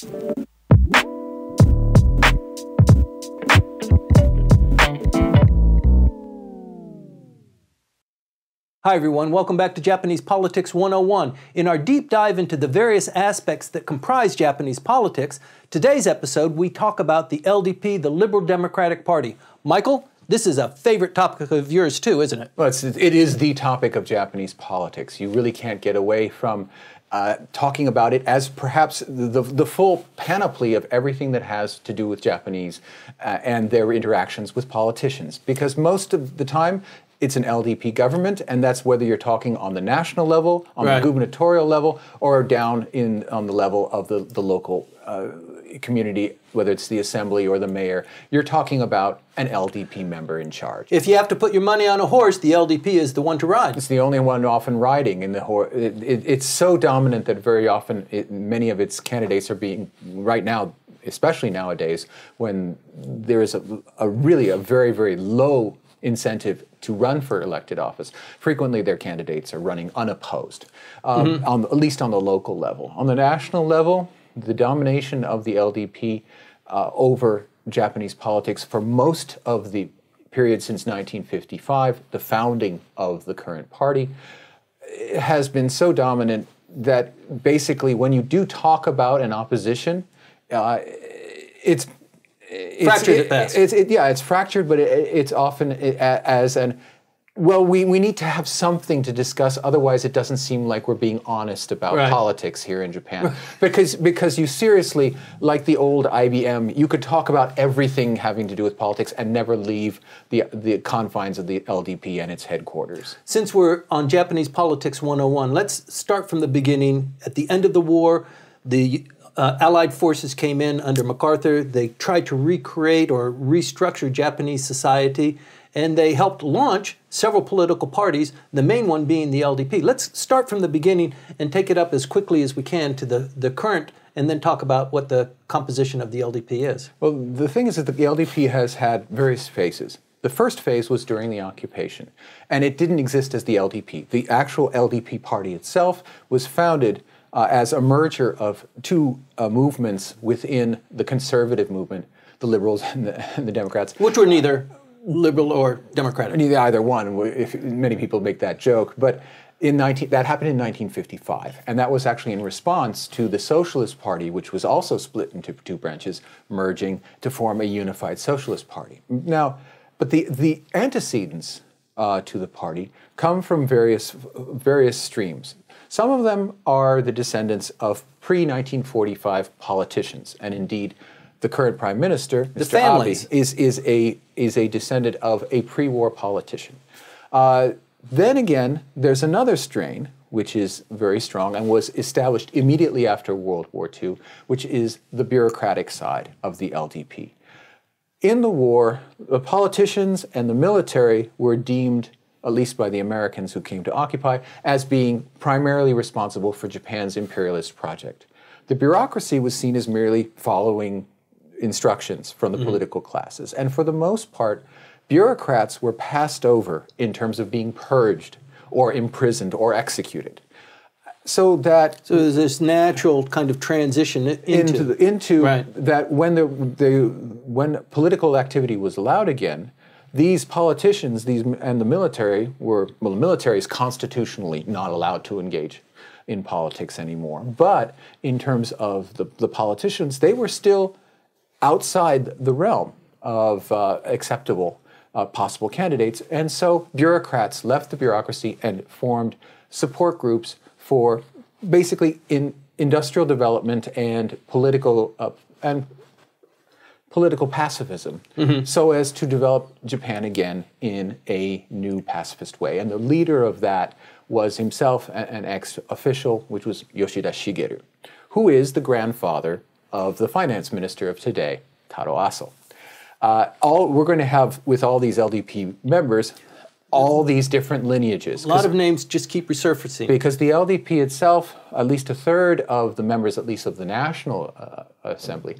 Hi, everyone. Welcome back to Japanese Politics 101. In our deep dive into the various aspects that comprise Japanese politics, today's episode we talk about the LDP, the Liberal Democratic Party. Michael, this is a favorite topic of yours, too, isn't it? Well, it's, it is the topic of Japanese politics. You really can't get away from uh, talking about it as perhaps the, the full panoply of everything that has to do with Japanese uh, and their interactions with politicians. Because most of the time, it's an LDP government, and that's whether you're talking on the national level, on right. the gubernatorial level, or down in on the level of the, the local uh, community, whether it's the assembly or the mayor, you're talking about an LDP member in charge. If you have to put your money on a horse, the LDP is the one to ride. It's the only one often riding in the horse. It, it, it's so dominant that very often it, many of its candidates are being right now especially nowadays when there is a, a really a very very low incentive to run for elected office. Frequently, their candidates are running unopposed, um, mm -hmm. on, at least on the local level. On the national level, the domination of the LDP uh, over Japanese politics for most of the period since 1955, the founding of the current party, has been so dominant that basically when you do talk about an opposition, uh, it's it's, fractured it, at best. It's, it, yeah, it's fractured, but it, it's often as an well, we, we need to have something to discuss. Otherwise, it doesn't seem like we're being honest about right. politics here in Japan. because because you seriously, like the old IBM, you could talk about everything having to do with politics and never leave the the confines of the LDP and its headquarters. Since we're on Japanese politics 101, let's start from the beginning. At the end of the war, the uh, Allied forces came in under MacArthur. They tried to recreate or restructure Japanese society and they helped launch several political parties, the main one being the LDP. Let's start from the beginning and take it up as quickly as we can to the, the current and then talk about what the composition of the LDP is. Well, the thing is that the LDP has had various phases. The first phase was during the occupation, and it didn't exist as the LDP. The actual LDP party itself was founded uh, as a merger of two uh, movements within the conservative movement, the liberals and the, and the Democrats. Which were neither liberal or democratic. Either one. If many people make that joke, but in 19, that happened in 1955, and that was actually in response to the Socialist Party, which was also split into two branches, merging to form a unified Socialist Party. Now, but the the antecedents uh, to the party come from various various streams. Some of them are the descendants of pre-1945 politicians, and indeed the current prime minister, Mr. the family, is, is, a, is a descendant of a pre war politician. Uh, then again, there's another strain, which is very strong and was established immediately after World War II, which is the bureaucratic side of the LDP. In the war, the politicians and the military were deemed, at least by the Americans who came to occupy, as being primarily responsible for Japan's imperialist project. The bureaucracy was seen as merely following instructions from the mm-hmm. political classes. And for the most part, bureaucrats were passed over in terms of being purged or imprisoned or executed. So that so there's this natural kind of transition into into, the, into right. that when the, the when political activity was allowed again, these politicians these and the military were well the military is constitutionally not allowed to engage in politics anymore. But in terms of the, the politicians, they were still outside the realm of uh, acceptable uh, possible candidates. And so bureaucrats left the bureaucracy and formed support groups for basically in industrial development and political uh, and political pacifism mm-hmm. so as to develop Japan again in a new pacifist way. And the leader of that was himself an ex official, which was Yoshida Shigeru, who is the grandfather of the finance minister of today, Taro Aso. Uh, all we're going to have with all these LDP members, all these different lineages. A lot of names just keep resurfacing because the LDP itself, at least a third of the members, at least of the National uh, Assembly,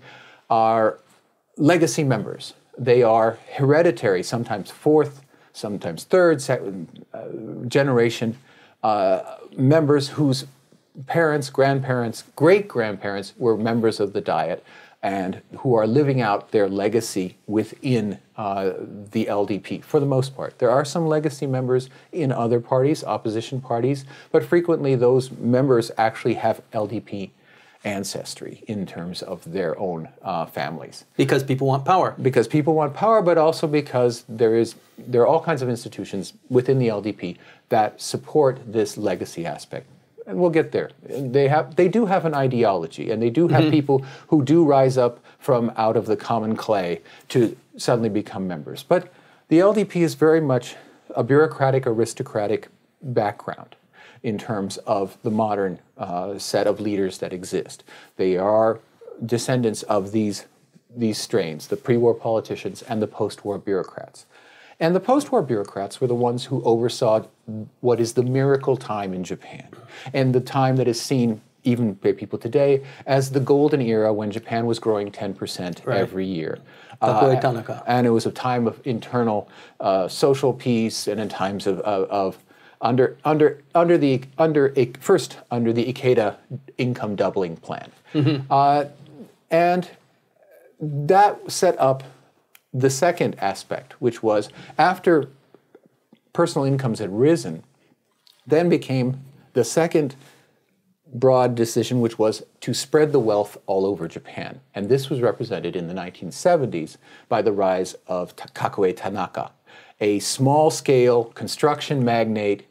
are legacy members. They are hereditary, sometimes fourth, sometimes third second, uh, generation uh, members whose parents, grandparents, great grandparents were members of the Diet and who are living out their legacy within uh, the LDP for the most part. There are some legacy members in other parties, opposition parties, but frequently those members actually have LDP ancestry in terms of their own uh, families. Because people want power. Because people want power, but also because there is there are all kinds of institutions within the LDP that support this legacy aspect and we'll get there. They have, they do have an ideology, and they do have mm-hmm. people who do rise up from out of the common clay to suddenly become members. But the LDP is very much a bureaucratic aristocratic background in terms of the modern uh, set of leaders that exist. They are descendants of these these strains, the pre-war politicians and the post-war bureaucrats. And the post war bureaucrats were the ones who oversaw what is the miracle time in Japan and the time that is seen even by people today as the golden era when Japan was growing 10% right. every year. Uh, and it was a time of internal uh, social peace and in times of, of, of under under under the under first under the Ikeda income doubling plan, mm-hmm. uh, and that set up the second aspect, which was after personal incomes had risen, then became the second broad decision, which was to spread the wealth all over Japan. And this was represented in the 1970s by the rise of Kakue Tanaka, a small scale construction magnate.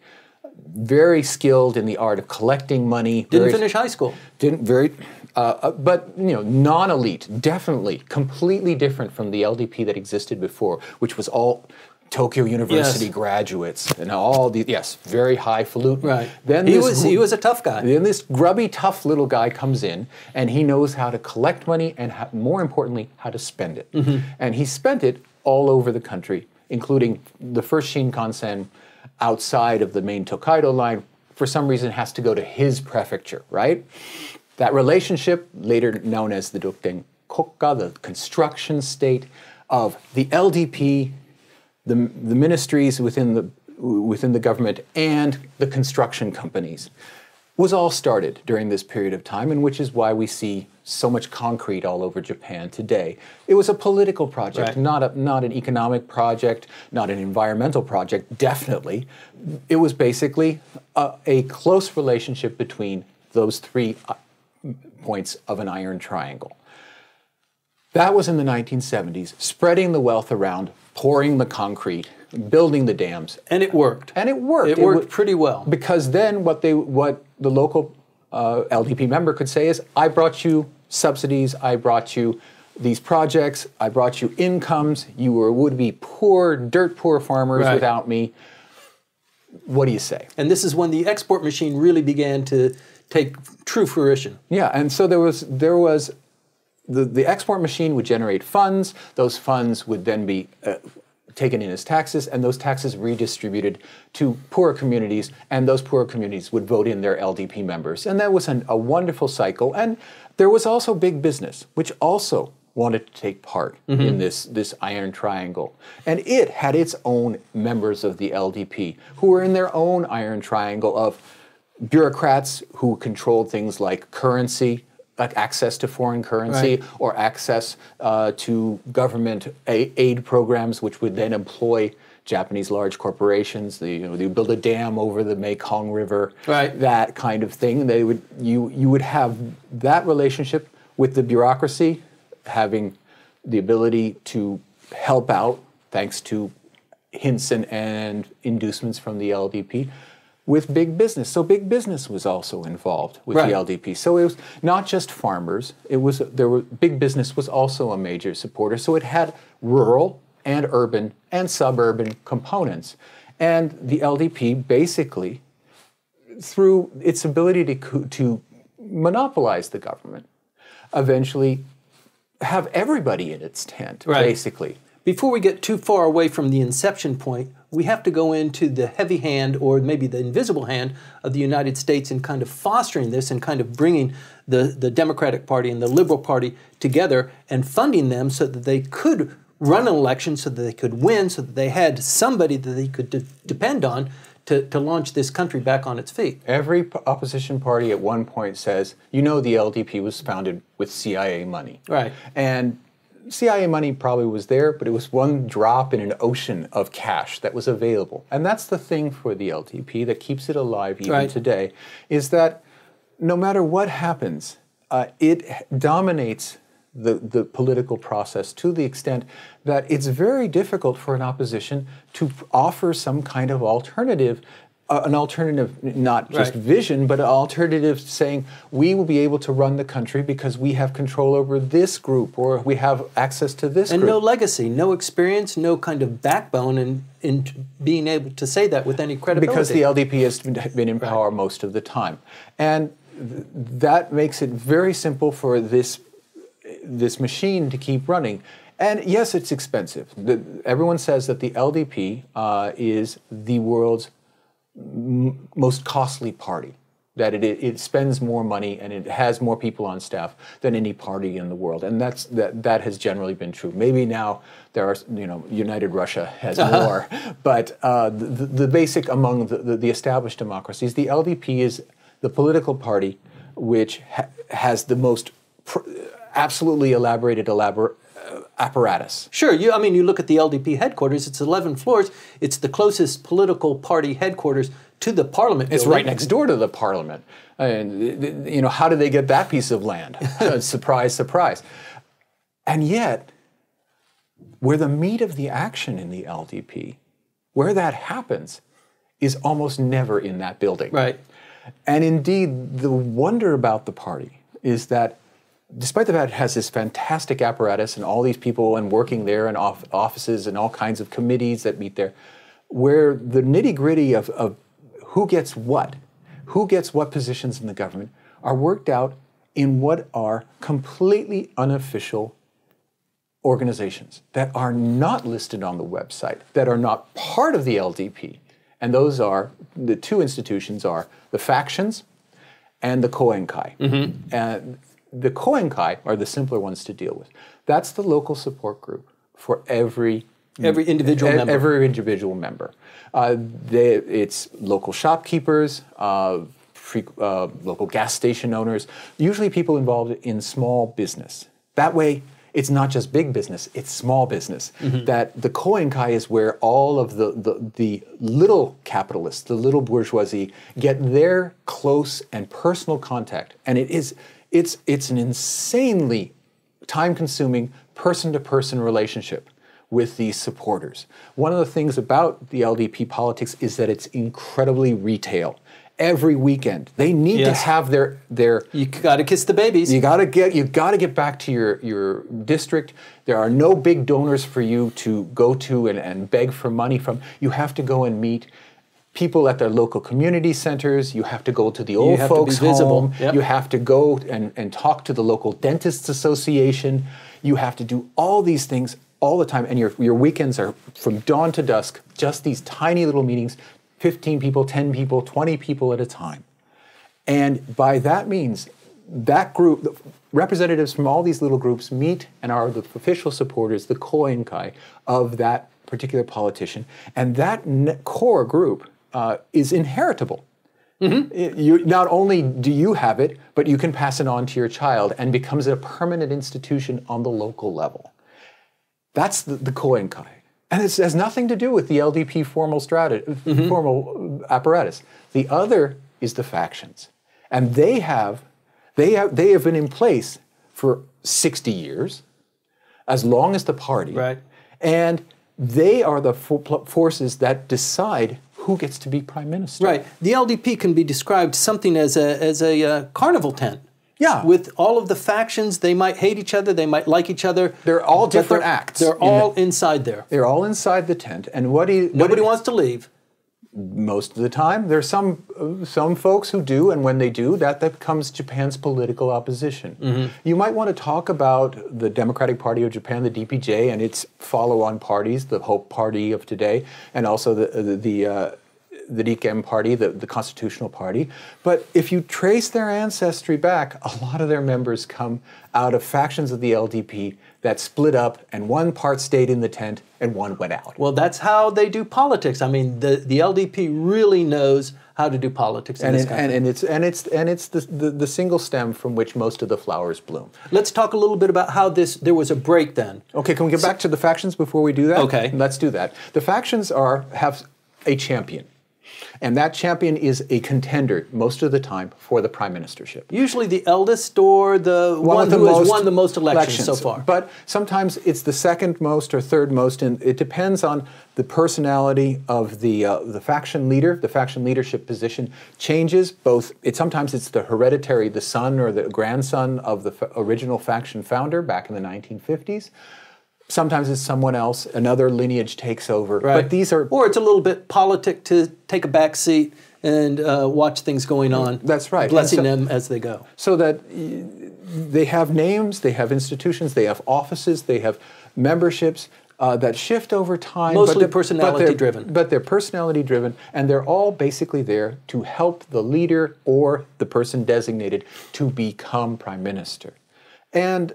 Very skilled in the art of collecting money. Didn't finish high school. Didn't very uh, uh, but you know, non-elite, definitely, completely different from the LDP that existed before, which was all Tokyo University yes. graduates and all the yes, very highfalutin. Right. Then he was he was a tough guy. Then this grubby, tough little guy comes in, and he knows how to collect money and more importantly, how to spend it. Mm -hmm. And he spent it all over the country, including the first Shinkansen outside of the main Tokaido line. For some reason, has to go to his prefecture, right? That relationship, later known as the Drukten Kokka, the construction state of the LDP, the, the ministries within the, within the government, and the construction companies, was all started during this period of time, and which is why we see so much concrete all over Japan today. It was a political project, right. not, a, not an economic project, not an environmental project, definitely. It was basically a, a close relationship between those three uh, points of an iron triangle. That was in the 1970s, spreading the wealth around, pouring the concrete, building the dams. And it worked. And it worked. It, it worked pretty well. Because then what, they, what the local uh, LDP member could say is, I brought you subsidies, I brought you these projects, I brought you incomes, you were would be poor, dirt poor farmers right. without me. What do you say? And this is when the export machine really began to take true fruition. Yeah, and so there was there was the, the export machine would generate funds. Those funds would then be uh, taken in as taxes, and those taxes redistributed to poorer communities, and those poorer communities would vote in their LDP members. And that was an, a wonderful cycle. And there was also big business, which also wanted to take part mm -hmm. in this, this iron triangle. And it had its own members of the LDP who were in their own iron triangle of bureaucrats who controlled things like currency, like access to foreign currency, right. or access uh, to government aid programs, which would then employ Japanese large corporations. The you know, they build a dam over the Mekong River, right. that kind of thing. They would you you would have that relationship with the bureaucracy having the ability to help out thanks to hints and, and inducements from the LDP with big business. So big business was also involved with right. the LDP. So it was not just farmers. It was there were big business was also a major supporter. So it had rural and urban and suburban components. And the LDP basically through its ability to to monopolize the government eventually have everybody in its tent right. basically. Before we get too far away from the inception point, we have to go into the heavy hand or maybe the invisible hand of the United States in kind of fostering this and kind of bringing the, the Democratic Party and the Liberal Party together and funding them so that they could run an election, so that they could win, so that they had somebody that they could de depend on to, to launch this country back on its feet. Every opposition party at one point says, you know, the LDP was founded with CIA money. Right. And CIA money probably was there, but it was one drop in an ocean of cash that was available. And that's the thing for the LTP that keeps it alive even right. today, is that no matter what happens, uh, it dominates the, the political process to the extent that it's very difficult for an opposition to offer some kind of alternative an alternative, not just right. vision, but an alternative saying we will be able to run the country because we have control over this group or we have access to this and group. no legacy, no experience, no kind of backbone in, in being able to say that with any credibility. Because the LDP has been, been in power right. most of the time. And th that makes it very simple for this, this machine to keep running. And yes, it's expensive. The, everyone says that the LDP uh, is the world's m- most costly party. That it, it spends more money and it has more people on staff than any party in the world, and that's that that has generally been true. Maybe now there are you know United Russia has more, but uh, the, the, basic among the, the, established democracies, the LDP is the political party which ha- has the most pr- absolutely elaborated elabor- apparatus. Sure, you, I mean, you look at the LDP headquarters, it's 11 floors, it's the closest political party headquarters to the parliament. It's right next door to the parliament. And, you know, how did they get that piece of land? Uh, surprise, surprise. And yet, where the meat of the action in the LDP, where that happens, is almost never in that building. Right. And indeed, the wonder about the party is that despite the fact it has this fantastic apparatus and all these people and working there and off offices and all kinds of committees that meet there, where the nitty gritty of, of who gets what, who gets what positions in the government, are worked out in what are completely unofficial organizations that are not listed on the website, that are not part of the LDP. And those are the two institutions are the factions and the Koenkai. Mm -hmm. And the Koenkai are the simpler ones to deal with. That's the local support group for every mm. every individual e- member. Every individual member. Uh, they, it's local shopkeepers, uh, free, uh, local gas station owners, usually people involved in small business. That way, it's not just big business, it's small business. Mm-hmm. That the Koenkai is where all of the, the, the, little capitalists, the little bourgeoisie, get their close and personal contact. And it is it's, it's an insanely time consuming person to person relationship with these supporters. One of the things about the LDP politics is that it's incredibly retail. Every weekend, they need yes. to have their their. You got to kiss the babies. You got to get you got to get back to your your district. There are no big donors for you to go to and, and beg for money from. You have to go and meet people at their local community centers. You have to go to the you old folks' home. Yep. You have to go and, and talk to the local dentists association. You have to do all these things all the time, and your your weekends are from dawn to dusk. Just these tiny little meetings, fifteen people, ten people, twenty people at a time, and by that means, that group representatives from all these little groups meet and are the official supporters, the koinkai of that particular politician, and that core group uh, is inheritable. Mm-hmm. You, not only do you have it, but you can pass it on to your child and becomes a permanent institution on the local level. That's the, the Koenkai. And it has nothing to do with the LDP formal, strata, mm-hmm. formal apparatus. The other is the factions. And they have, they have, they have been in place for 60 years, as long as the party. Right. And they are the forces that decide who gets to be prime minister. Right. The LDP can be described something as a as a uh, carnival tent. Yeah. With all of the factions, they might hate each other, they might like each other. They're all different they're, acts. They're all the, inside there. They're all inside the tent, and what you, nobody what wants to leave most of the time. There are some some folks who do, and when they do, that, that becomes Japan's political opposition. Mm-hmm. You might want to talk about the Democratic Party of Japan, the DPJ, and its follow-on parties, the Hope Party of today, and also the the the, uh, the Party, the, the Constitutional Party. But if you trace their ancestry back, a lot of their members come out of factions of the LDP that split up and one part stayed in the tent and one went out. Well, that's how they do politics. I mean, the, the LDP really knows how to do politics in and this it, country. And, and, it's, and it's, and it's the, the, the, single stem from which most of the flowers bloom. Let's talk a little bit about how this, there was a break then. Okay, can we get so, back to the factions before we do that? Okay. Let's do that. The factions are, have a champion. And that champion is a contender most of the time for the prime ministership. Usually the eldest or the one, one the who has won the most elections, elections, so far. But sometimes it's the second most or third most, and it depends on the personality of the uh, the faction leader. The faction leadership position changes both. It sometimes it's the hereditary, the son or the grandson of the original faction founder back in the 1950s sometimes it's someone else another lineage takes over right. but these are or it's a little bit politic to take a back seat and uh, watch things going on that's right blessing so, them as they go so that they have names they have institutions they have offices they have memberships uh, that shift over time mostly but personality but driven but they're personality driven and they're all basically there to help the leader or the person designated to become prime minister and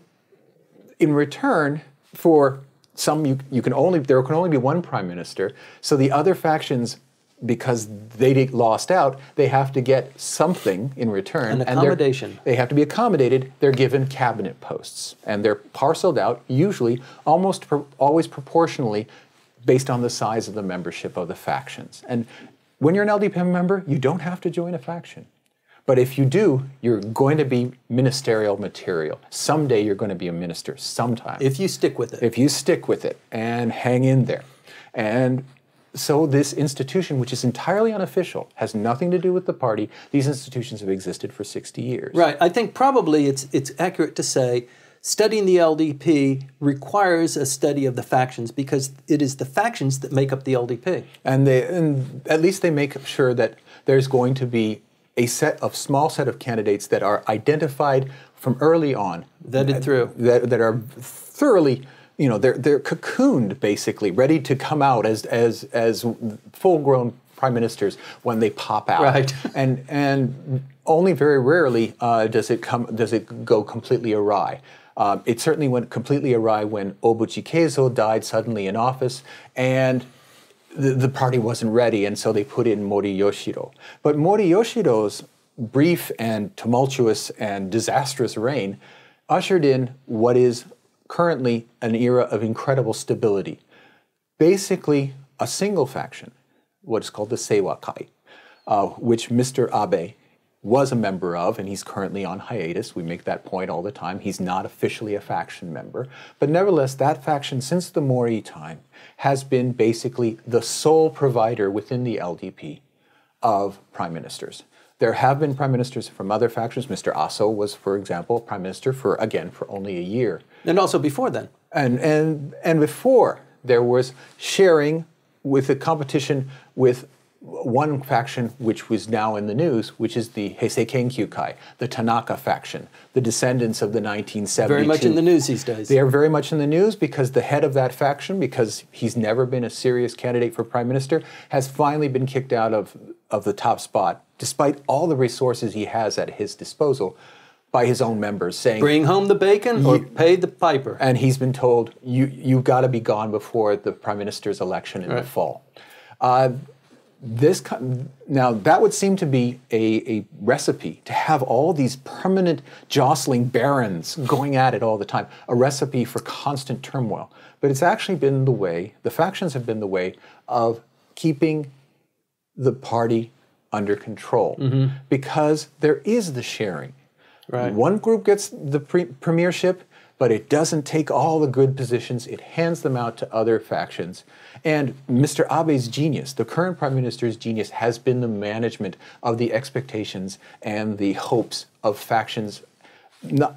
in return for some, you, you can only, there can only be one prime minister. So the other factions because they lost out, they have to get something in return. An accommodation. they have to be accommodated. They're given cabinet posts, and they're parceled out usually almost pro always proportionally based on the size of the membership of the factions. And when you're an LDP member, you don't have to join a faction. But if you do, you're going to be ministerial material. Someday you're going to be a minister, sometime. If you stick with it. If you stick with it and hang in there. And so this institution, which is entirely unofficial, has nothing to do with the party. These institutions have existed for 60 years. Right. I think probably it's, it's accurate to say studying the LDP requires a study of the factions because it is the factions that make up the LDP. And, they, and at least they make sure that there's going to be a set of small set of candidates that are identified from early on. Vetted that, through. That, that are thoroughly, you know, they're, they're cocooned basically, ready to come out as, as, as full grown prime ministers when they pop out. Right. and, and only very rarely uh, does, it come, does it go completely awry. Um, it certainly went completely awry when Obuchi Kezo died suddenly in office, and the, the party wasn't ready, and so they put in Mori Moriyoshiro. But Mori Moriyoshiro's brief and tumultuous and disastrous reign ushered in what is currently an era of incredible stability. Basically, a single faction, what is called the Seiwakai, uh, which Mr. Abe was a member of, and he's currently on hiatus. We make that point all the time. He's not officially a faction member. But nevertheless, that faction, since the Mori time, has been basically the sole provider within the LDP of prime ministers. There have been prime ministers from other factions. Mr. Aso was, for example, prime minister for, again, for only a year. And also before then. And, and, and before, there was sharing with the competition with one faction which was now in the news, which is the Heiseikyenkyukai, the Tanaka faction, the descendants of the 1970s. Very much in the news these days. They are very much in the news because the head of that faction, because he's never been a serious candidate for prime minister, has finally been kicked out of, of the top spot, despite all the resources he has at his disposal by his own members saying bring home the bacon or pay the piper and he's been told you you've got to be gone before the prime minister's election in right. the fall uh, this now that would seem to be a, a recipe to have all these permanent jostling barons going at it all the time a recipe for constant turmoil but it's actually been the way the factions have been the way of keeping the party under control mm -hmm. because there is the sharing right. one group gets the premiership but it doesn't take all the good positions, it hands them out to other factions. And Mr. Abe's genius, the current prime minister's genius, has been the management of the expectations and the hopes of factions.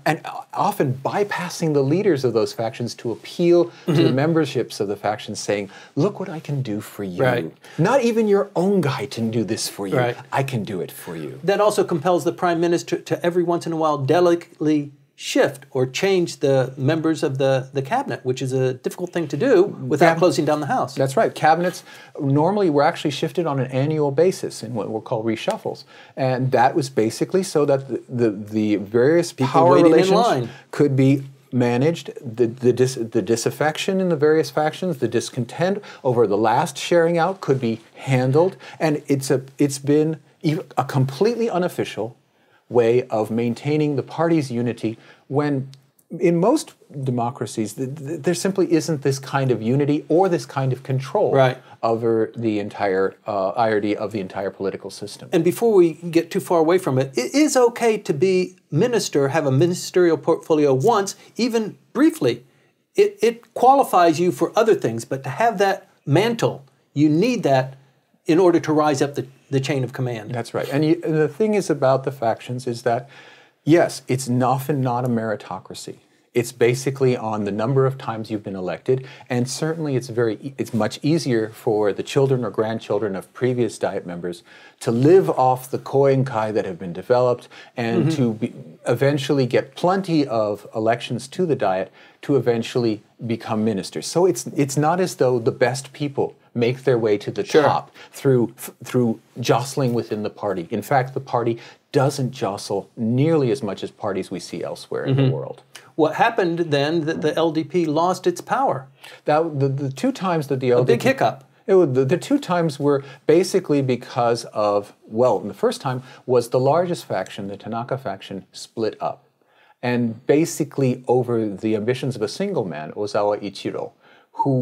and often bypassing the leaders of those factions to appeal mm -hmm. to the mm-hmm. memberships of the factions, saying, "Look what I can do for you." Right. Not even your own guy can do this for you. Right. I can do it for you. That also compels the prime minister to every once in a while delicately shift or change the members of the, the cabinet, which is a difficult thing to do without Cab closing down the House. That's right. Cabinets normally were actually shifted on an annual basis in what we'll call reshuffles. And that was basically so that the, the, the various People power relations could be managed the the, dis, the disaffection in the various factions, the discontent over the last sharing out could be handled, and it's a it's been a completely unofficial way of maintaining the party's unity when in most democracies, there simply isn't this kind of unity or this kind of control right. over the entire uh, irony of the entire political system. And before we get too far away from it, it is okay to be minister, have a ministerial portfolio once, even briefly. It, it qualifies you for other things, but to have that mantle, you need that in order to rise up the the chain of command. That's right. And you, the thing is about the factions is that, yes, it's often not a meritocracy. It's basically on the number of times you've been elected, and certainly it's very it's much easier for the children or grandchildren of previous diet members to live off the koi and kai that have been developed, and mm -hmm. to be, eventually get plenty of elections to the diet to eventually become ministers. So it's it's not as though the best people make their way to the sure. top through through jostling within the party. In fact, the party doesn't jostle nearly as much as parties we see elsewhere mm -hmm. in the mm-hmm. world. What happened then that the LDP lost its power? That the, the two times that the LDP a big hiccup. It, the, the, two times were basically because of, well, the first time was the largest faction, the Tanaka faction, split up. And basically over the ambitions of a single man, Ozawa Ichiro, who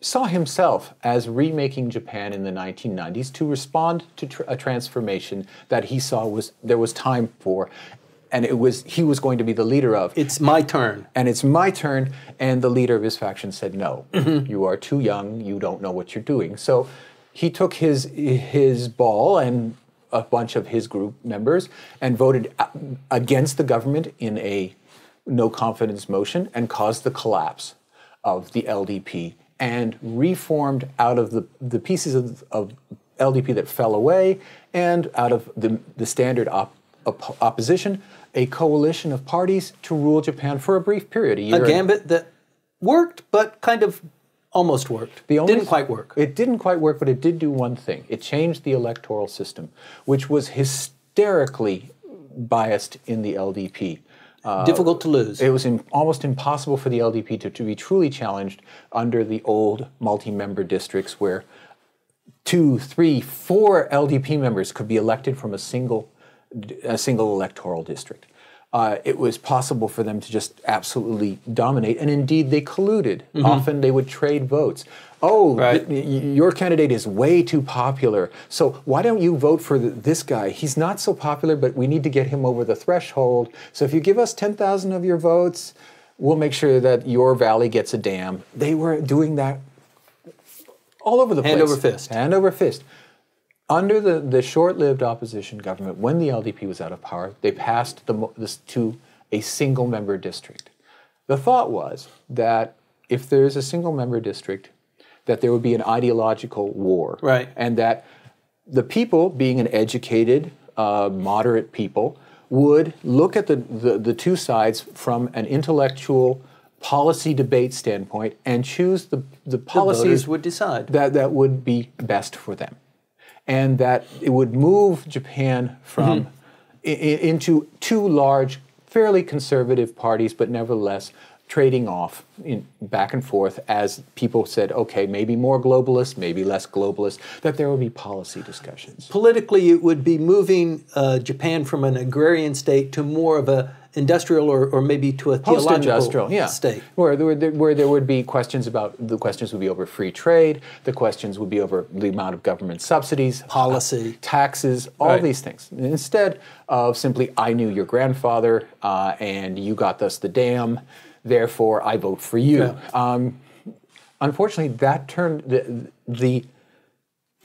saw himself as remaking Japan in the 1990s to respond to tr a transformation that he saw was there was time for and it was he was going to be the leader of it's my turn and it's my turn and the leader of his faction said no mm -hmm. you are too young you don't know what you're doing so he took his his ball and a bunch of his group members and voted against the government in a no confidence motion and caused the collapse of the LDP and reformed out of the, the pieces of, of LDP that fell away and out of the, the standard op, op, opposition, a coalition of parties to rule Japan for a brief period, a, a gambit and, that worked, but kind of almost worked. The only didn't quite work. It didn't quite work, but it did do one thing. It changed the electoral system, which was hysterically biased in the LDP. Uh, Difficult to lose. It was in, almost impossible for the LDP to, to be truly challenged under the old multi member districts where two, three, four LDP members could be elected from a single, a single electoral district uh, it was possible for them to just absolutely dominate. And indeed, they colluded. Mm-hmm. Often they would trade votes. Oh, right. th- your candidate is way too popular. So why don't you vote for th- this guy? He's not so popular, but we need to get him over the threshold. So if you give us 10,000 of your votes, we'll make sure that your valley gets a dam. They were doing that all over the Hand place. Hand over fist. Hand over fist. Under the, the short lived opposition government, when the LDP was out of power, they passed the, this to a single member district. The thought was that if there is a single member district, that there would be an ideological war. Right. And that the people, being an educated, uh, moderate people, would look at the, the, the two sides from an intellectual policy debate standpoint and choose the, the policies the would decide. That, that would be best for them and that it would move Japan from mm-hmm. I- into two large, fairly conservative parties, but nevertheless trading off in, back and forth as people said, okay, maybe more globalist, maybe less globalist, that there would be policy discussions. Politically, it would be moving uh, Japan from an agrarian state to more of a industrial or, or maybe to a theological yeah. state. Where there, would, where there would be questions about, the questions would be over free trade, the questions would be over the amount of government subsidies, uh, policy, uh, taxes, all right. these things. Instead of simply, I knew your grandfather uh, and you got us the dam, therefore I vote for you. Yeah. Um, unfortunately, that turned the, the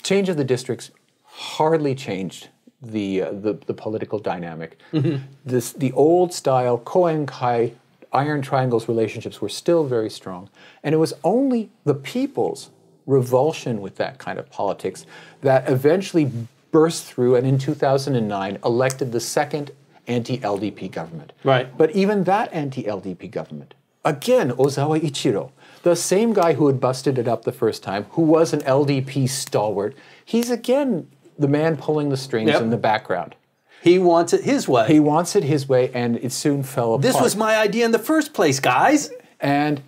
change of the districts hardly changed the, uh, the, the political dynamic. Mm-hmm. This the old style Koenkai Iron Triangles relationships were still very strong, and it was only the people's revulsion with that kind of politics that eventually burst through and in 2009 elected the second anti-LDP government. Right. But even that anti-LDP government, again Ozawa Ichiro, the same guy who had busted it up the first time, who was an LDP stalwart, he's again the man pulling the strings yep. in the background. He wants it his way. He wants it his way, and it soon fell apart. This was my idea in the first place, guys. And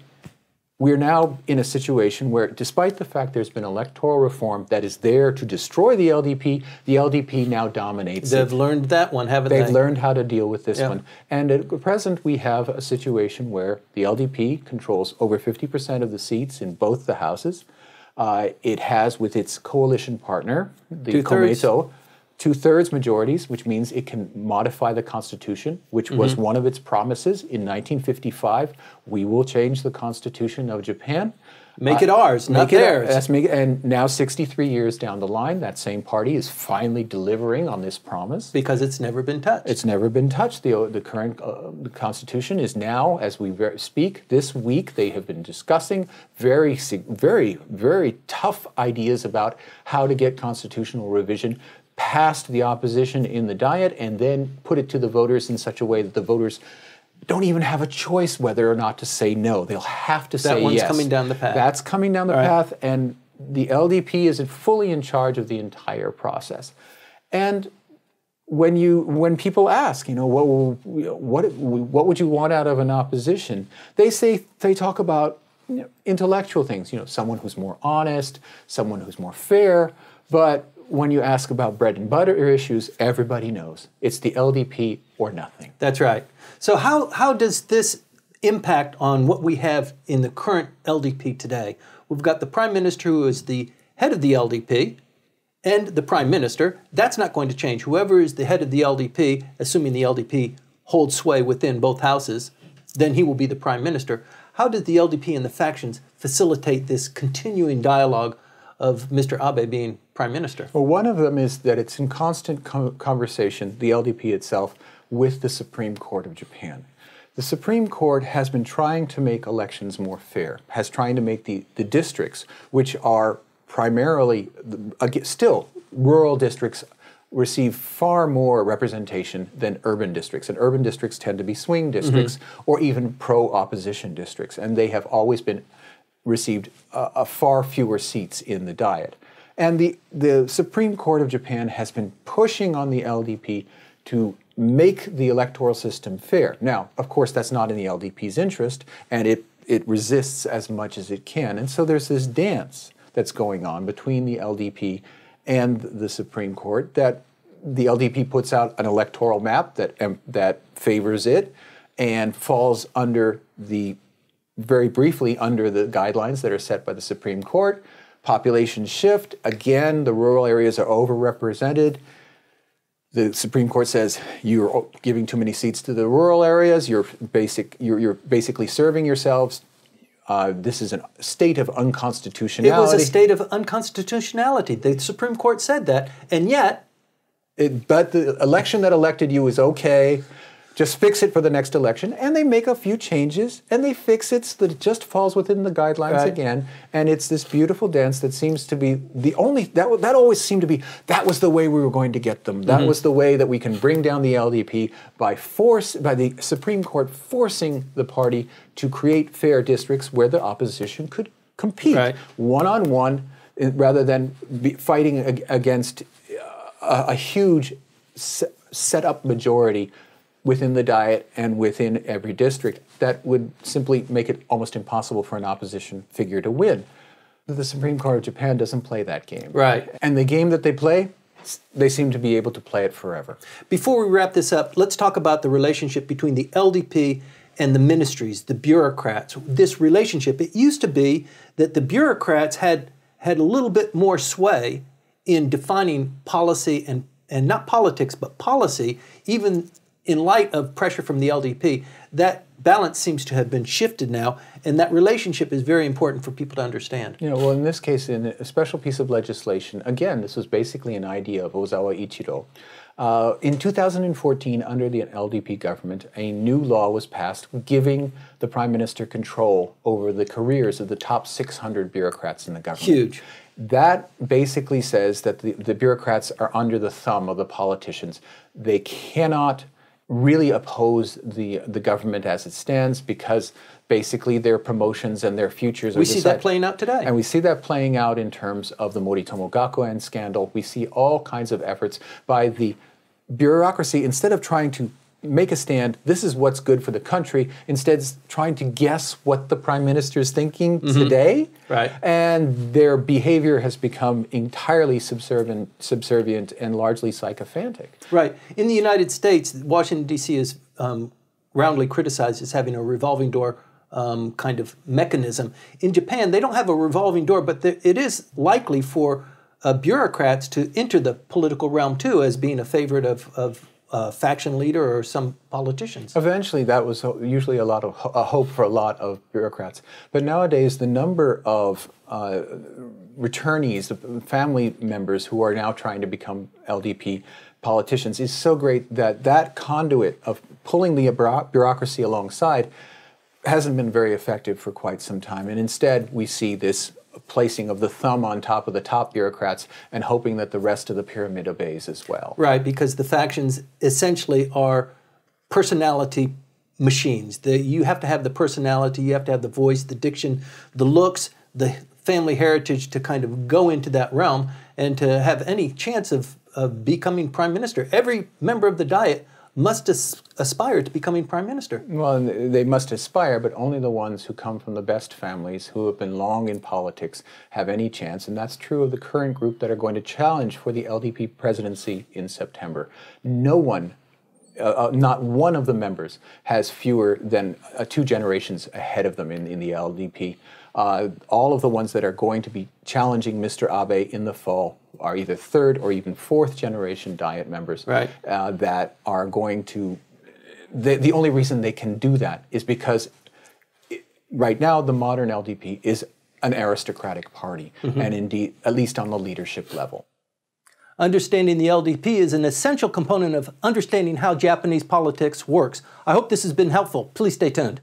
we're now in a situation where, despite the fact there's been electoral reform that is there to destroy the LDP, the LDP now dominates. They've it. learned that one, haven't They've they? have learned how to deal with this one. And at present, we have a situation where the LDP controls over 50% of the seats in both the houses. Uh, it has with its coalition partner, the two-thirds. Komeito, two-thirds majorities, which means it can modify the Constitution, which mm-hmm. was one of its promises in 1955. We will change the Constitution of Japan Make it ours, not make theirs. It, that's make, and now, 63 years down the line, that same party is finally delivering on this promise. Because it's never been touched. It's never been touched. The, the current uh, the Constitution is now, as we speak, this week, they have been discussing very, very, very tough ideas about how to get constitutional revision passed the opposition in the Diet and then put it to the voters in such a way that the voters don't even have a choice whether or not to say no. They'll have to that say yes. That one's coming down the path. That's coming down the path, and the LDP is fully in charge of the entire process. And when you when people ask, you know, what what what would you want out of an opposition? They say they talk about you know, intellectual things. You know, someone who's more honest, someone who's more fair, but when you ask about bread and butter issues, everybody knows it's the LDP or nothing. That's right. So, how, how does this impact on what we have in the current LDP today? We've got the Prime Minister, who is the head of the LDP, and the Prime Minister. That's not going to change. Whoever is the head of the LDP, assuming the LDP holds sway within both houses, then he will be the Prime Minister. How did the LDP and the factions facilitate this continuing dialogue of Mr. Abe being prime minister? Well, one of them is that it's in constant conversation, the LDP itself, with the Supreme Court of Japan. The Supreme Court has been trying to make elections more fair, has trying to make the, the districts, which are primarily still rural districts, receive far more representation than urban districts. And urban districts tend to be swing mm-hmm. districts mm -hmm. or even pro opposition districts. And they have always been received a far fewer seats in the diet. And the, the Supreme Court of Japan has been pushing on the LDP to make the electoral system fair. Now, of course, that's not in the LDP's interest, and it, it resists as much as it can. And so there's this dance that's going on between the LDP and the Supreme Court that the LDP puts out an electoral map that, um, that favors it and falls under the, very briefly, under the guidelines that are set by the Supreme Court population shift. Again, the rural areas are overrepresented. The Supreme Court says you're giving too many seats to the rural areas. You're basic. You're, you're basically serving yourselves. Uh, this is a state of unconstitutionality. It was a state of unconstitutionality. The Supreme Court said that, and yet, it, but the election that elected you is okay just fix it for the next election, and they make a few changes, and they fix it so that it just falls within the guidelines right. again, and it's this beautiful dance that seems to be the only that that always seemed to be that was the way we were going to get them. That mm -hmm. was the way that we can bring down the LDP by force by the Supreme Court forcing the party to create fair districts where the opposition could compete right. one on one rather than fighting against uh, a, a huge set up majority within the diet and within every district. That would simply make it almost impossible for an opposition figure to win. The Supreme Court of Japan doesn't play that game. Right. And the game that they play, they seem to be able to play it forever. Before we wrap this up, let's talk about the relationship between the LDP and the ministries, the bureaucrats. This relationship, it used to be that the bureaucrats had had a little bit more sway in defining policy and and not politics, but policy, even in light of pressure from the LDP, that balance seems to have been shifted now, and that relationship is very important for people to understand. You know, well, in this case, in a special piece of legislation, again, this was basically an idea of Ozawa Ichiro. Uh, in 2014, under the LDP government, a new law was passed giving the prime minister control over the careers of the top 600 bureaucrats in the government. Huge. That basically says that the, the bureaucrats are under the thumb of the politicians. They cannot really oppose the the government as it stands because basically their promotions and their futures. we see decided. that playing out today, and we see that playing out in terms of the Moritomo Gakuen scandal. We see all kinds of efforts by the bureaucracy instead of trying to make a stand. This is what's good for the country. Instead, trying to guess what the prime minister is thinking mm -hmm. today. Right. And their behavior has become entirely subservient, subservient and largely sycophantic. Right. In the United States, Washington, D.C. is um, roundly criticized as having a revolving door. Um, kind of mechanism. In Japan, they don't have a revolving door, but there, it is likely for uh, bureaucrats to enter the political realm too as being a favorite of, of uh, faction leader or some politicians. Eventually, that was usually a lot of a hope for a lot of bureaucrats. But nowadays, the number of uh, returnees, family members who are now trying to become LDP politicians is so great that that conduit of pulling the bureaucracy alongside hasn't been very effective for quite some time. And instead, we see this placing of the thumb on top of the top bureaucrats and hoping that the rest of the pyramid obeys as well. Right, because the factions essentially are personality machines. The, you have to have the personality, you have to have the voice, the diction, the looks, the family heritage to kind of go into that realm and to have any chance of, of becoming prime minister. Every member of the Diet must as aspire to becoming prime minister. Well, they must aspire, but only the ones who come from the best families, who have been long in politics, have any chance. And that's true of the current group that are going to challenge for the LDP presidency in September. No one uh, uh, not one of the members has fewer than uh, two generations ahead of them in, in the LDP. Uh, all of the ones that are going to be challenging Mr. Abe in the fall are either third or even fourth generation diet members right. uh, that are going to. The, the only reason they can do that is because it, right now the modern LDP is an aristocratic party, mm-hmm. and indeed, at least on the leadership level. Understanding the LDP is an essential component of understanding how Japanese politics works. I hope this has been helpful. Please stay tuned.